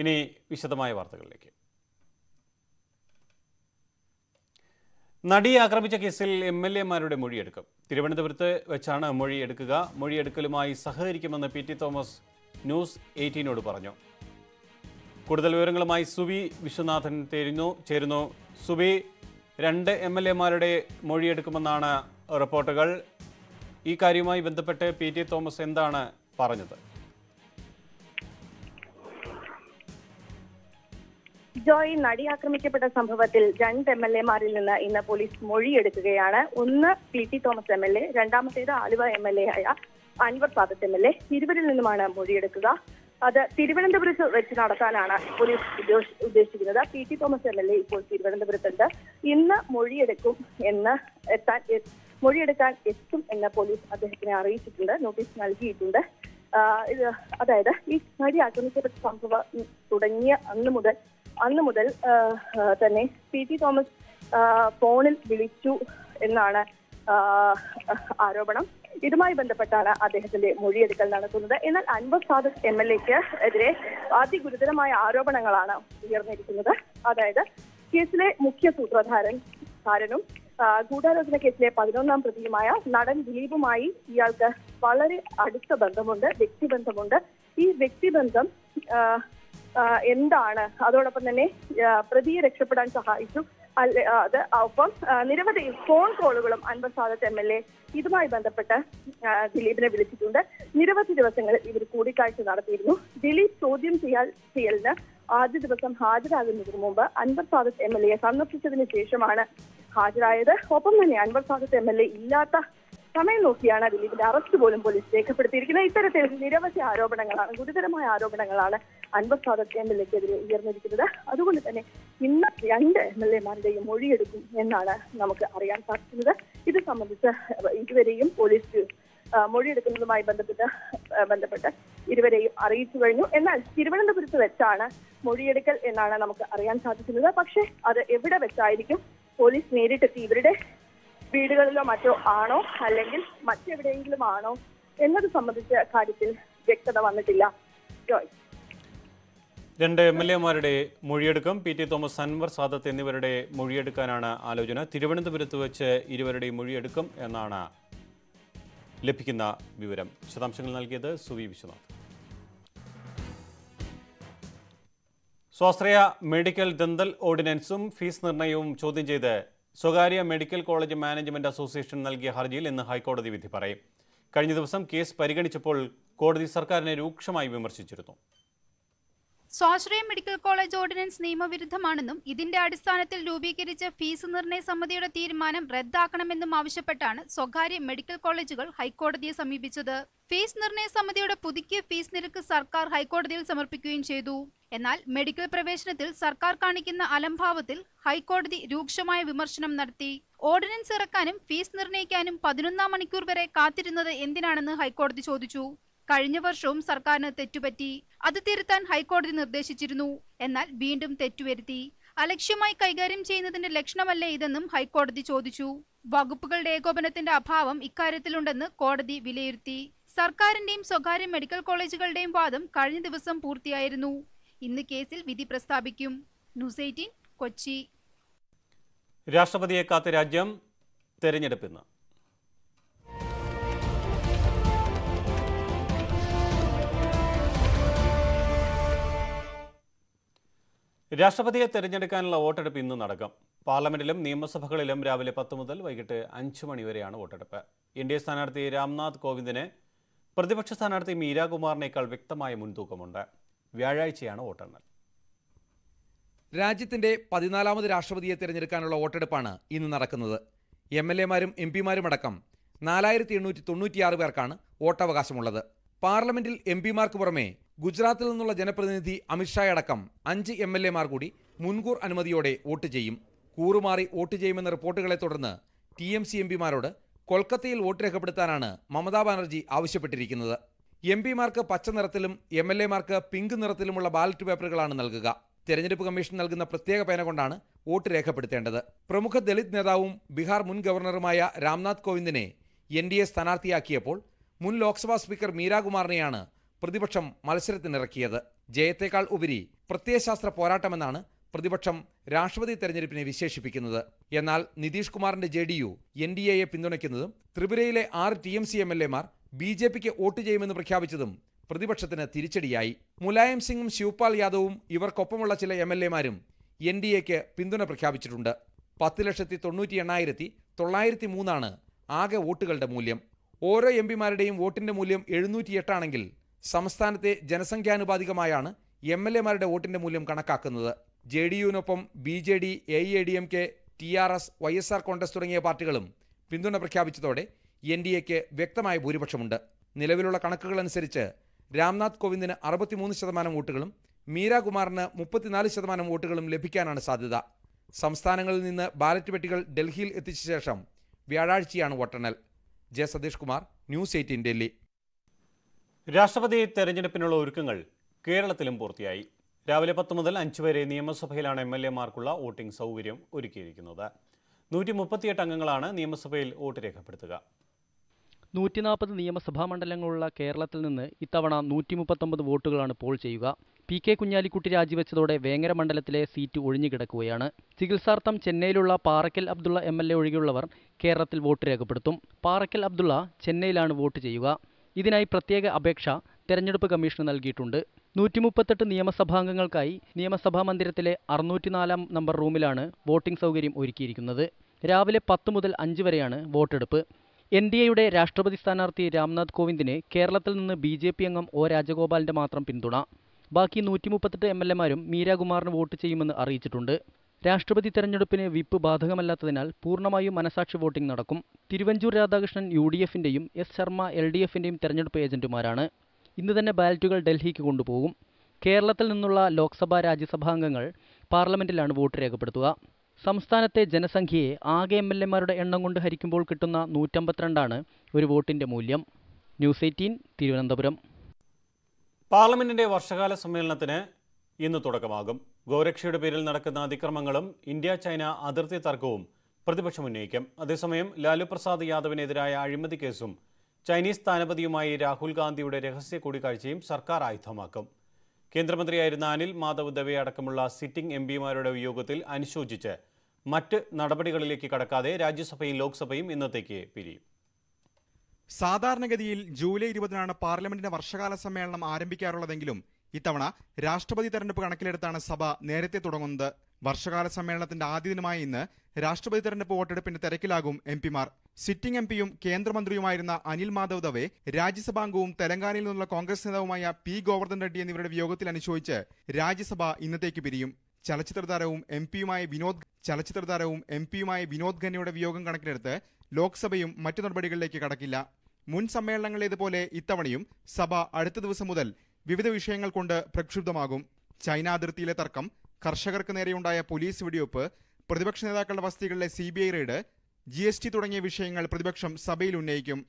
ഇനി വിശദമായ വാർത്തകളിലേക്ക് നടിയെ ആക്രമിച്ച കേസിൽ എം എൽ എമാരുടെ മൊഴിയെടുക്കും തിരുവനന്തപുരത്ത് വെച്ചാണ് മൊഴിയെടുക്കുക മൊഴിയെടുക്കലുമായി സഹകരിക്കുമെന്ന് പി ടി തോമസ് ന്യൂസ് എയ്റ്റീനോട് പറഞ്ഞു കൂടുതൽ വിവരങ്ങളുമായി സുബി വിശ്വനാഥൻ തേരുന്നു ചേരുന്നു സുബി രണ്ട് എം എൽ എമാരുടെ മൊഴിയെടുക്കുമെന്നാണ് റിപ്പോർട്ടുകൾ ഈ കാര്യവുമായി ബന്ധപ്പെട്ട് പി ടി തോമസ് എന്താണ് പറഞ്ഞത് ജോയ് നടി ആക്രമിക്കപ്പെട്ട സംഭവത്തിൽ രണ്ട് എം എൽ മാരിൽ നിന്ന് ഇന്ന് പോലീസ് മൊഴിയെടുക്കുകയാണ് ഒന്ന് P T Thomas M L A രണ്ടാമത്തേത് ആലുവ എം എൽ എ ആയ Anwar Sadath M L A ഇരുവരിൽ നിന്നുമാണ് മൊഴിയെടുക്കുക അത് തിരുവനന്തപുരത്ത് വെച്ച് നടത്താനാണ് പോലീസ് ഉദ്ദേശിക്കുന്നത് P T Thomas M L A ഇപ്പോൾ തിരുവനന്തപുരത്തുണ്ട് ഇന്ന് മൊഴിയെടുക്കും എന്ന് എത്താൻ മൊഴിയെടുക്കാൻ എത്തും എന്ന് പോലീസ് അദ്ദേഹത്തിനെ അറിയിച്ചിട്ടുണ്ട് നോട്ടീസ് നൽകിയിട്ടുണ്ട് അതായത് ഈ നടി ആക്രമിക്കപ്പെട്ട സംഭവം തുടങ്ങിയ അന്ന് മുതൽ അന്ന് മുതൽ തന്നെ പി ടി തോമസ് ഫോണിൽ വിളിച്ചു എന്നാണ് ആരോപണം ഇതുമായി ബന്ധപ്പെട്ടാണ് അദ്ദേഹത്തിന്റെ മൊഴിയെടുക്കൽ നടക്കുന്നത് എന്നാൽ അൻവർ സാദ് എം എൽ എക്ക് എതിരെ അതിഗുരുതരമായ ആരോപണങ്ങളാണ് ഉയർന്നിരിക്കുന്നത് അതായത് കേസിലെ മുഖ്യ സൂത്രധാരൻ കാരനും ഗൂഢാലോചന കേസിലെ പതിനൊന്നാം പ്രതിയുമായ നടൻ ദിലീപുമായി ഇയാൾക്ക് വളരെ അടുത്ത ബന്ധമുണ്ട് വ്യക്തിബന്ധമുണ്ട് ഈ വ്യക്തിബന്ധം എന്താണ് അതോടൊപ്പം തന്നെ പ്രതിയെ രക്ഷപ്പെടാൻ സഹായിച്ചു അത് ഒപ്പം നിരവധി ഫോൺ കോളുകളും Anwar Sadath M L A ഇതുമായി ബന്ധപ്പെട്ട് ദിലീപിനെ വിളിച്ചിട്ടുണ്ട് നിരവധി ദിവസങ്ങളിൽ ഇവർ കൂടിക്കാഴ്ച നടത്തിയിരുന്നു ദിലീപ് ചോദ്യം ചെയ്യാൻ ചെയ്യലിന് ആദ്യ ദിവസം ഹാജരാകുന്നതിന് മുമ്പ് Anwar Sadath M L A സന്ദർശിച്ചതിന് ശേഷമാണ് ഹാജരായത് ഒപ്പം തന്നെ Anwar Sadath M L A ഇല്ലാത്ത സമയം നോക്കിയാണ് ദിലീപിന്റെ അറസ്റ്റ് പോലും പോലീസ് രേഖപ്പെടുത്തിയിരിക്കുന്നത് ഇത്തരത്തിൽ നിരവധി ആരോപണങ്ങളാണ് ഗുരുതരമായ ആരോപണങ്ങളാണ് അൻവർ എംഎൽഎക്കെതിരെ ഉയർന്നിരിക്കുന്നത് അതുകൊണ്ട് തന്നെ ഇന്ന് രണ്ട് എം എൽ എമാരുടെയും മൊഴിയെടുക്കും എന്നാണ് നമുക്ക് അറിയാൻ സാധിക്കുന്നത് ഇത് സംബന്ധിച്ച് ഇരുവരെയും പോലീസ് മൊഴിയെടുക്കുന്നതുമായി ബന്ധപ്പെട്ട് ബന്ധപ്പെട്ട് ഇരുവരെയും അറിയിച്ചു കഴിഞ്ഞു എന്നാൽ തിരുവനന്തപുരത്ത് വെച്ചാണ് മൊഴിയെടുക്കൽ എന്നാണ് നമുക്ക് അറിയാൻ സാധിക്കുന്നത് പക്ഷേ അത് എവിടെ വെച്ചായിരിക്കും പോലീസ് നേരിട്ടെത്തി ഇവരുടെ വീടുകളിലോ മറ്റോ ആണോ അല്ലെങ്കിൽ മറ്റെവിടെയെങ്കിലും ആണോ എന്നത് സംബന്ധിച്ച കാര്യത്തിൽ വ്യക്തത വന്നിട്ടില്ല രണ്ട് എം എൽ എമാരുടെ മൊഴിയെടുക്കും പി ടി തോമസ് അൻവർ സാദത്ത് എന്നിവരുടെ മൊഴിയെടുക്കാനാണ് ആലോചന തിരുവനന്തപുരത്ത് വെച്ച് ഇരുവരുടെയും മൊഴിയെടുക്കും എന്നാണ് ലഭിക്കുന്ന വിവരം വിശദാംശങ്ങൾ നൽകിയത് സുവി വിശ്വനാഥ് സ്വാശ്രയ മെഡിക്കൽ ദന്തൽ ഓർഡിനൻസും ഫീസ് നിർണ്ണയവും ചോദ്യം ചെയ്ത് സ്വകാര്യ മെഡിക്കൽ കോളേജ് മാനേജ്മെന്റ് അസോസിയേഷൻ നൽകിയ ഹർജിയിൽ ഇന്ന് ഹൈക്കോടതി വിധി പറയും കഴിഞ്ഞ ദിവസം കേസ് പരിഗണിച്ചപ്പോൾ കോടതി സർക്കാരിനെ രൂക്ഷമായി വിമർശിച്ചിരുന്നു സ്വാശ്രയ മെഡിക്കൽ കോളേജ് ഓർഡിനൻസ് നിയമവിരുദ്ധമാണെന്നും ഇതിന്റെ അടിസ്ഥാനത്തിൽ രൂപീകരിച്ച ഫീസ് നിർണയ സമിതിയുടെ തീരുമാനം റദ്ദാക്കണമെന്നും ആവശ്യപ്പെട്ടാണ് സ്വകാര്യ മെഡിക്കൽ കോളേജുകൾ ഹൈക്കോടതിയെ സമീപിച്ചത് ഫീസ് നിർണയ സമിതിയുടെ പുതുക്കിയ ഫീസ് നിരക്ക് സർക്കാർ ഹൈക്കോടതിയിൽ സമർപ്പിക്കുകയും ചെയ്തു എന്നാൽ മെഡിക്കൽ പ്രവേശനത്തിൽ സർക്കാർ കാണിക്കുന്ന അലംഭാവത്തിൽ ഹൈക്കോടതി രൂക്ഷമായ വിമർശനം നടത്തി ഓർഡിനൻസ് ഇറക്കാനും ഫീസ് നിർണയിക്കാനും പതിനൊന്നാം മണിക്കൂർ വരെ കാത്തിരുന്നത് എന്തിനാണെന്ന് ഹൈക്കോടതി ചോദിച്ചു കഴിഞ്ഞ വർഷവും സർക്കാരിന് തെറ്റുപറ്റി അത് തിരുത്താൻ ഹൈക്കോടതി നിർദ്ദേശിച്ചിരുന്നു എന്നാൽ വീണ്ടും തെറ്റുവരുത്തി അലക്ഷ്യമായി കൈകാര്യം ചെയ്യുന്നതിന്റെ ലക്ഷണമല്ലേ ഇതെന്നും ഹൈക്കോടതി ചോദിച്ചു വകുപ്പുകളുടെ ഏകോപനത്തിന്റെ അഭാവം ഇക്കാര്യത്തിലുണ്ടെന്ന് കോടതി വിലയിരുത്തി സർക്കാരിന്റെയും സ്വകാര്യ മെഡിക്കൽ കോളേജുകളുടെയും വാദം കഴിഞ്ഞ ദിവസം പൂർത്തിയായിരുന്നു ഇന്ന് കേസിൽ വിധി പ്രസ്താവിക്കും ന്യൂസ് എയ്റ്റീൻ കൊച്ചി രാഷ്ട്രപതിയെ കാത്ത് രാജ്യം തെരഞ്ഞെടുപ്പ് രാഷ്ട്രപതിയെ തെരഞ്ഞെടുക്കാനുള്ള വോട്ടെടുപ്പ് ഇന്ന് നടക്കും പാർലമെന്റിലും നിയമസഭകളിലും രാവിലെ പത്ത് മുതൽ വൈകിട്ട് അഞ്ചു മണിവരെയാണ് വോട്ടെടുപ്പ് എൻ ഡി എ സ്ഥാനാർത്ഥി രാംനാഥ് കോവിന്ദിന് പ്രതിപക്ഷ സ്ഥാനാർത്ഥി മീരാകുമാറിനേക്കാൾ വ്യക്തമായ മുൻതൂക്കമുണ്ട് വ്യാഴാഴ്ചയാണ് വോട്ടെണ്ണൽ രാജ്യത്തിന്റെ പതിനാലാമത് രാഷ്ട്രപതിയെ തെരഞ്ഞെടുക്കാനുള്ള വോട്ടെടുപ്പാണ് ഇന്ന് നടക്കുന്നത് എം എൽ എമാരും എം അടക്കം നാലായിരത്തി എണ്ണൂറ്റി തൊണ്ണൂറ്റിയാറ് പേർക്കാണ് വോട്ടവകാശമുള്ളത് പാർലമെന്റിൽ എം പിമാർക്ക് പുറമെ ഗുജറാത്തിൽ നിന്നുള്ള ജനപ്രതിനിധി അമിത്ഷായടക്കം അഞ്ച് എം എൽ എമാർ കൂടി മുൻകൂർ അനുമതിയോടെ വോട്ട് ചെയ്യും കൂറുമാറി വോട്ട് ചെയ്യുമെന്ന റിപ്പോർട്ടുകളെ തുടർന്ന് ടി എം സി എം പിമാരോട് കൊൽക്കത്തയിൽ വോട്ട് രേഖപ്പെടുത്താനാണ് മമതാ ബാനർജി ആവശ്യപ്പെട്ടിരിക്കുന്നത് എം പിമാർക്ക് പച്ച നിറത്തിലും എം എൽ എമാർക്ക് പിങ്ക് നിറത്തിലുമുള്ള ബാലറ്റ് പേപ്പറുകളാണ് നൽകുക തെരഞ്ഞെടുപ്പ് കമ്മീഷൻ നൽകുന്ന പ്രത്യേക പേന കൊണ്ടാണ് വോട്ട് രേഖപ്പെടുത്തേണ്ടത് പ്രമുഖ ദളിത് നേതാവും ബീഹാർ മുൻ ഗവർണറുമായ രാംനാഥ് കോവിന്ദിനെ എൻ ഡി എ സ്ഥാനാർത്ഥിയാക്കിയപ്പോൾ മുൻ ലോക്സഭാ സ്പീക്കർ മീരാകുമാറിനെയാണ് പ്രതിപക്ഷം മത്സരത്തിനിറക്കിയത് ജയത്തേക്കാൾ ഉപരി പ്രത്യയശാസ്ത്ര പോരാട്ടമെന്നാണ് പ്രതിപക്ഷം രാഷ്ട്രപതി തെരഞ്ഞെടുപ്പിനെ വിശേഷിപ്പിക്കുന്നത് എന്നാൽ നിതീഷ് കുമാറിന്റെ J D U N D എയെ പിന്തുണയ്ക്കുന്നതും ത്രിപുരയിലെ ആറ് T M C M L മാർ ബി ജെ പിക്ക് വോട്ട് ചെയ്യുമെന്ന് പ്രഖ്യാപിച്ചതും പ്രതിപക്ഷത്തിന് തിരിച്ചടിയായി മുലായം സിംഗും ശിവപാൽ യാദവും ഇവർക്കൊപ്പമുള്ള ചില എം എൽ എമാരും എൻ ഡി എക്ക് പിന്തുണ പ്രഖ്യാപിച്ചിട്ടുണ്ട് പത്ത് ലക്ഷത്തി തൊണ്ണൂറ്റി എണ്ണായിരത്തി തൊള്ളായിരത്തി മൂന്നാണ് ആകെ വോട്ടുകളുടെ മൂല്യം ഓരോ എം പിമാരുടെയും വോട്ടിന്റെ മൂല്യം എഴുന്നൂറ്റിയെട്ടാണെങ്കിൽ സംസ്ഥാനത്തെ ജനസംഖ്യാനുപാതികമായാണ് എം എൽ എമാരുടെ വോട്ടിന്റെ മൂല്യം കണക്കാക്കുന്നത് ജെ ഡി യുവിനൊപ്പം B J D A A D M K T R S Y S R Congress തുടങ്ങിയ പാർട്ടികളും പിന്തുണ പ്രഖ്യാപിച്ചതോടെ എൻ ഡി എക്ക് വ്യക്തമായ ഭൂരിപക്ഷമുണ്ട് നിലവിലുള്ള കണക്കുകൾ അനുസരിച്ച് രാംനാഥ് കോവിന്ദിന് അറുപത്തിമൂന്ന് ശതമാനം വോട്ടുകളും മീരാകുമാറിന് മുപ്പത്തിനാല് ശതമാനം വോട്ടുകളും ലഭിക്കാനാണ് സാധ്യത സംസ്ഥാനങ്ങളിൽ നിന്ന് ബാലറ്റ് പെട്ടികൾ ഡൽഹിയിൽ എത്തിച്ച ശേഷം വ്യാഴാഴ്ചയാണ് വോട്ടെണ്ണൽ J Satheesh Kumar news eighteen Delhi രാഷ്ട്രപതി തെരഞ്ഞെടുപ്പിനുള്ള ഒരുക്കങ്ങൾ കേരളത്തിലും പൂർത്തിയായി രാവിലെ പത്ത് മുതൽ അഞ്ച് വരെ നിയമസഭയിലാണ് എം എൽ എമാർക്കുള്ള വോട്ടിംഗ് സൗകര്യം ഒരുക്കിയിരിക്കുന്നത് നൂറ്റി മുപ്പത്തിയെട്ട് അംഗങ്ങളാണ് നിയമസഭയിൽ വോട്ട് രേഖപ്പെടുത്തുക നൂറ്റി നാൽപ്പത് നിയമസഭാ മണ്ഡലങ്ങളുള്ള കേരളത്തിൽ നിന്ന് ഇത്തവണ നൂറ്റി മുപ്പത്തൊമ്പത് വോട്ടുകളാണ് പോൾ ചെയ്യുക പി കെ കുഞ്ഞാലിക്കുട്ടി രാജിവെച്ചതോടെ വേങ്ങര മണ്ഡലത്തിലെ സീറ്റ് ഒഴിഞ്ഞുകിടക്കുകയാണ് ചികിത്സാർത്ഥം ചെന്നൈയിലുള്ള Parakkal Abdulla M L A ഒഴികെയുള്ളവർ കേരളത്തിൽ വോട്ട് രേഖപ്പെടുത്തും പാറക്കൽ അബ്ദുള്ള ചെന്നൈയിലാണ് വോട്ട് ചെയ്യുക ഇതിനായി പ്രത്യേക അപേക്ഷ തെരഞ്ഞെടുപ്പ് കമ്മീഷന് നൽകിയിട്ടുണ്ട് നൂറ്റി മുപ്പത്തെട്ട് നിയമസഭാംഗങ്ങൾക്കായി നിയമസഭാ മന്ദിരത്തിലെ അറുന്നൂറ്റിനാലാം നമ്പർ റൂമിലാണ് വോട്ടിംഗ് സൗകര്യം ഒരുക്കിയിരിക്കുന്നത് രാവിലെ പത്ത് മുതൽ അഞ്ച് വരെയാണ് വോട്ടെടുപ്പ് എൻ ഡി എയുടെ രാഷ്ട്രപതി സ്ഥാനാർത്ഥി രാംനാഥ് കോവിന്ദിനെ കേരളത്തിൽ നിന്ന് ബി ജെ പി അംഗം ഒ രാജഗോപാലിന്റെ മാത്രം പിന്തുണ ബാക്കി നൂറ്റി മുപ്പത്തെട്ട് എം എൽ എമാരും മീരാകുമാറിന് വോട്ട് ചെയ്യുമെന്ന് അറിയിച്ചിട്ടുണ്ട് രാഷ്ട്രപതി തെരഞ്ഞെടുപ്പിന് വിപ്പ് ബാധകമല്ലാത്തതിനാൽ പൂർണ്ണമായും മനസാക്ഷി വോട്ടിംഗ് നടക്കും തിരുവഞ്ചൂർ രാധാകൃഷ്ണൻ യു ഡി എഫിൻ്റെയും എസ് ശർമ്മ എൽ ഡി എഫിൻ്റെയും തെരഞ്ഞെടുപ്പ് ഏജന്റുമാരാണ് ഇന്ന് തന്നെ ബാലറ്റുകൾ ഡൽഹിക്ക് കൊണ്ടുപോകും കേരളത്തിൽ നിന്നുള്ള ലോക്സഭാ അംഗങ്ങൾ പാർലമെന്റിലാണ് വോട്ട് രേഖപ്പെടുത്തുക സംസ്ഥാനത്തെ ജനസംഖ്യയെ ആകെ എം എൽ എമാരുടെ എണ്ണം കൊണ്ട് ഹരിക്കുമ്പോൾ കിട്ടുന്ന നൂറ്റമ്പത്തിരണ്ടാണ് ഒരു വോട്ടിൻ്റെ മൂല്യം ന്യൂസ് എയ്റ്റീൻ തിരുവനന്തപുരം പാർലമെന്റിന്റെ വർഷകാല സമ്മേളനത്തിന് ഇന്ന് തുടക്കമാകും ഗോരക്ഷയുടെ പേരിൽ നടക്കുന്ന അതിക്രമങ്ങളും ഇന്ത്യ ചൈന അതിർത്തി തർക്കവും പ്രതിപക്ഷം ഉന്നയിക്കും അതേസമയം ലാലു പ്രസാദ് യാദവിനെതിരായ അഴിമതി കേസും ചൈനീസ് സ്ഥാനപതിയുമായി രാഹുൽ ഗാന്ധിയുടെ രഹസ്യ കൂടിക്കാഴ്ചയും സർക്കാർ ആയുധമാക്കും കേന്ദ്രമന്ത്രിയായിരുന്ന അനിൽ മാധവ് ദവെ അടക്കമുള്ള സിറ്റിംഗ് എം പിമാരുടെ വിയോഗത്തിൽ അനുശോചിച്ച് മറ്റ് നടപടികളിലേക്ക് കടക്കാതെ രാജ്യസഭയും ലോക്സഭയും ഇന്നത്തേക്ക് പിരിയും സാധാരണഗതിയിൽ ജൂലൈ ഇരുപതിനാണ് പാർലമെന്റിന്റെ വർഷകാല സമ്മേളനം ആരംഭിക്കാറുള്ളതെങ്കിലും ഇത്തവണ രാഷ്ട്രപതി തെരഞ്ഞെടുപ്പ് കണക്കിലെടുത്താണ് സഭ നേരത്തെ തുടങ്ങുന്നത് വർഷകാല സമ്മേളനത്തിന്റെ ആദ്യ ദിനമായ ഇന്ന് രാഷ്ട്രപതി തെരഞ്ഞെടുപ്പ് വോട്ടെടുപ്പിന്റെ തിരക്കിലാകും എം പിമാർ സിറ്റിംഗ് എം പിയും കേന്ദ്രമന്ത്രിയുമായിരുന്ന അനിൽ മാധവ് ദവെ രാജ്യസഭാംഗവും തെലങ്കാനയിൽ നിന്നുള്ള കോൺഗ്രസ് നേതാവുമായ പി ഗോവർദ്ധൻ റെഡ്ഡി എന്നിവരുടെ വിയോഗത്തിൽ അനുശോചിച്ച് രാജ്യസഭ ഇന്നത്തേക്ക് പിരിയും ചലച്ചിത്ര താരവും എം പിയുമായ വിനോദ് ചലച്ചിത്ര താരവും എം പിയുമായ വിനോദ് ഖന്നയുടെ വിയോഗം കണക്കിലെടുത്ത് ലോക്സഭയും മറ്റു നടപടികളിലേക്ക് കടക്കില്ല മുൻ സമ്മേളനങ്ങളിലേതുപോലെ ഇത്തവണയും സഭ അടുത്ത ദിവസം മുതൽ വിവിധ വിഷയങ്ങൾ കൊണ്ട് പ്രക്ഷുബ്ധമാകും ചൈന അതിർത്തിയിലെ തർക്കം കർഷകർക്ക് നേരെയുണ്ടായ പോലീസ് വെടിവെപ്പ് പ്രതിപക്ഷ നേതാക്കളുടെ വസതികളിലെ C B I raid G S T തുടങ്ങിയ വിഷയങ്ങൾ പ്രതിപക്ഷം സഭയിൽ ഉന്നയിക്കും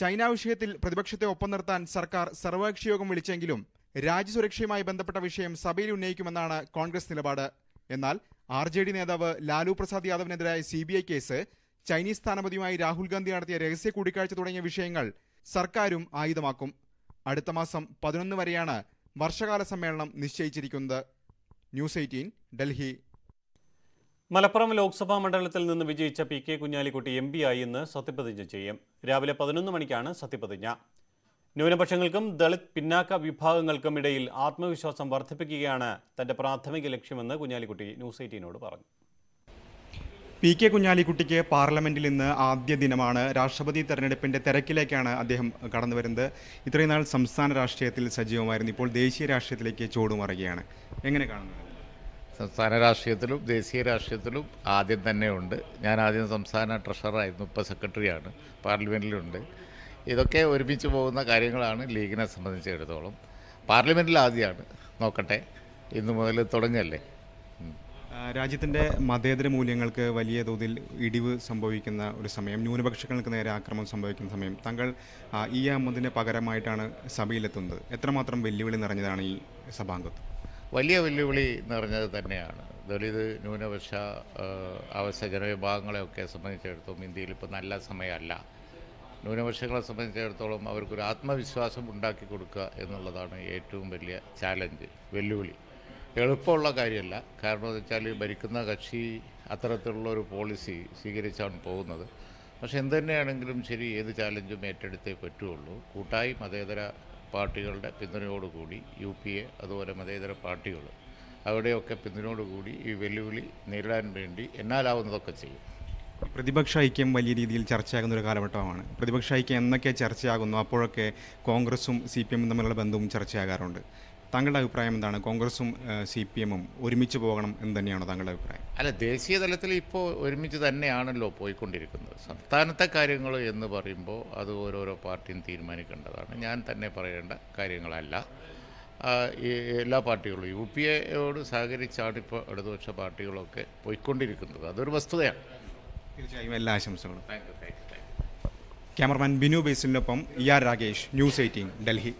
ചൈന വിഷയത്തിൽ പ്രതിപക്ഷത്തെ ഒപ്പം നിർത്താൻ സർക്കാർ സർവകക്ഷി യോഗം വിളിച്ചെങ്കിലും രാജ്യസുരക്ഷയുമായി ബന്ധപ്പെട്ട വിഷയം സഭയിൽ ഉന്നയിക്കുമെന്നാണ് കോൺഗ്രസ് നിലപാട് എന്നാൽ ആർ ജെ ഡി നേതാവ് ലാലു പ്രസാദ് യാദവിനെതിരായ C B I case Chinese സ്ഥാനപതിയുമായി രാഹുൽ ഗാന്ധി നടത്തിയ രഹസ്യ കൂടിക്കാഴ്ച തുടങ്ങിയ വിഷയങ്ങൾ സർക്കാരും ആയുധമാക്കും അടുത്ത മാസം പതിനൊന്ന് വരെയാണ് വർഷകാല സമ്മേളനം നിശ്ചയിച്ചിരിക്കുന്നത് ന്യൂസ് എയ്റ്റീൻ ഡൽഹി മലപ്പുറം ലോക്സഭാ മണ്ഡലത്തിൽ നിന്ന് വിജയിച്ച P K Kunhalikutty M P ആയി ഇന്ന് സത്യപ്രതിജ്ഞ ചെയ്യും രാവിലെ പതിനൊന്ന് മണിക്കാണ് സത്യപ്രതിജ്ഞ ന്യൂനപക്ഷങ്ങൾക്കും ദളിത് പിന്നാക്ക വിഭാഗങ്ങൾക്കും ഇടയിൽ ആത്മവിശ്വാസം വർദ്ധിപ്പിക്കുകയാണ് തന്റെ പ്രാഥമിക ലക്ഷ്യമെന്ന് കുഞ്ഞാലിക്കുട്ടി ന്യൂസ് എയ്റ്റീനോട് പറഞ്ഞു പി കെ കുഞ്ഞാലിക്കുട്ടിക്ക് പാർലമെൻറ്റിൽ ഇന്ന് ആദ്യ ദിനമാണ് രാഷ്ട്രപതി തെരഞ്ഞെടുപ്പിൻ്റെ തിരക്കിലേക്കാണ് അദ്ദേഹം കടന്നു വരുന്നത് ഇത്രയും നാൾ സംസ്ഥാന രാഷ്ട്രീയത്തിൽ സജീവമായിരുന്നു ഇപ്പോൾ ദേശീയ രാഷ്ട്രീയത്തിലേക്ക് ചൂടുമറുകയാണ് എങ്ങനെ കാണുന്നത് സംസ്ഥാന രാഷ്ട്രീയത്തിലും ദേശീയ രാഷ്ട്രീയത്തിലും ആദ്യം തന്നെയുണ്ട് ഞാൻ ആദ്യം സംസ്ഥാന ട്രഷറായിരുന്നു ഇപ്പോൾ സെക്രട്ടറിയാണ് പാർലമെൻറ്റിലുണ്ട് ഇതൊക്കെ ഒരുമിച്ച് പോകുന്ന കാര്യങ്ങളാണ് ലീഗിനെ സംബന്ധിച്ചിടത്തോളം പാർലമെൻറ്റിൽ ആദ്യമാണ് നോക്കട്ടെ ഇന്നു മുതൽ തുടങ്ങിയല്ലേ രാജ്യത്തിൻ്റെ മതേതര മൂല്യങ്ങൾക്ക് വലിയ തോതിൽ ഇടിവ് സംഭവിക്കുന്ന ഒരു സമയം ന്യൂനപക്ഷങ്ങൾക്ക് നേരെ ആക്രമണം സംഭവിക്കുന്ന സമയം താങ്കൾ ഈ അഹമ്മദിൻ്റെ പകരമായിട്ടാണ് സഭയിലെത്തുന്നത് എത്രമാത്രം വെല്ലുവിളി നിറഞ്ഞതാണ് ഈ സഭാംഗത്വം വലിയ വെല്ലുവിളി നിറഞ്ഞത് തന്നെയാണ് ദളിത് ന്യൂനപക്ഷ അവസ്ഥ ജനവിഭാഗങ്ങളെയൊക്കെ സംബന്ധിച്ചിടത്തോളം ഇന്ത്യയിൽ ഇപ്പോൾ നല്ല സമയമല്ല ന്യൂനപക്ഷങ്ങളെ സംബന്ധിച്ചിടത്തോളം അവർക്കൊരു ആത്മവിശ്വാസം ഉണ്ടാക്കി കൊടുക്കുക എന്നുള്ളതാണ് ഏറ്റവും വലിയ ചാലഞ്ച് വെല്ലുവിളി എളുപ്പമുള്ള കാര്യമല്ല കാരണം എന്ന് വെച്ചാൽ ഭരിക്കുന്ന കക്ഷി അത്തരത്തിലുള്ള ഒരു പോളിസി സ്വീകരിച്ചാണ് പോകുന്നത് പക്ഷേ എന്ത് തന്നെയാണെങ്കിലും ശരി ഏത് ചാലഞ്ചും ഏറ്റെടുത്തേ പറ്റുകയുള്ളൂ കൂട്ടായി മതേതര പാർട്ടികളുടെ പിന്തുണയോടുകൂടി യു പി എ അതുപോലെ മതേതര പാർട്ടികൾ അവിടെയൊക്കെ പിന്തുണയോടുകൂടി ഈ വെല്ലുവിളി നേരിടാൻ വേണ്ടി എന്നാലാവുന്നതൊക്കെ ചെയ്യും പ്രതിപക്ഷ ഐക്യം വലിയ രീതിയിൽ ചർച്ചയാകുന്ന ഒരു കാലഘട്ടമാണ് പ്രതിപക്ഷ ഐക്യം എന്നൊക്കെ ചർച്ചയാകുന്നു അപ്പോഴൊക്കെ കോൺഗ്രസും സി പി എമ്മും തമ്മിലുള്ള ബന്ധവും ചർച്ചയാകാറുണ്ട് താങ്കളുടെ അഭിപ്രായം എന്താണ് കോൺഗ്രസും സി പി എമ്മും ഒരുമിച്ച് പോകണം എന്ന് തന്നെയാണ് താങ്കളുടെ അഭിപ്രായം അല്ല ദേശീയ തലത്തിൽ ഇപ്പോൾ ഒരുമിച്ച് തന്നെയാണല്ലോ പോയിക്കൊണ്ടിരിക്കുന്നത് സംസ്ഥാനത്തെ കാര്യങ്ങൾ എന്ന് പറയുമ്പോൾ അത് ഓരോരോ പാർട്ടിയും തീരുമാനിക്കേണ്ടതാണ് ഞാൻ തന്നെ പറയേണ്ട കാര്യങ്ങളല്ല എല്ലാ പാർട്ടികളും യു പി എയോട് സഹകരിച്ചാണ് ഇപ്പോൾ ഇടതുപക്ഷ പാർട്ടികളൊക്കെ പോയിക്കൊണ്ടിരിക്കുന്നത് അതൊരു വസ്തുതയാണ് തീർച്ചയായും എല്ലാ ആശംസകളും ക്യാമറമാൻ ബിനു ബേസിനൊപ്പം E R Rakesh news eighteen Delhi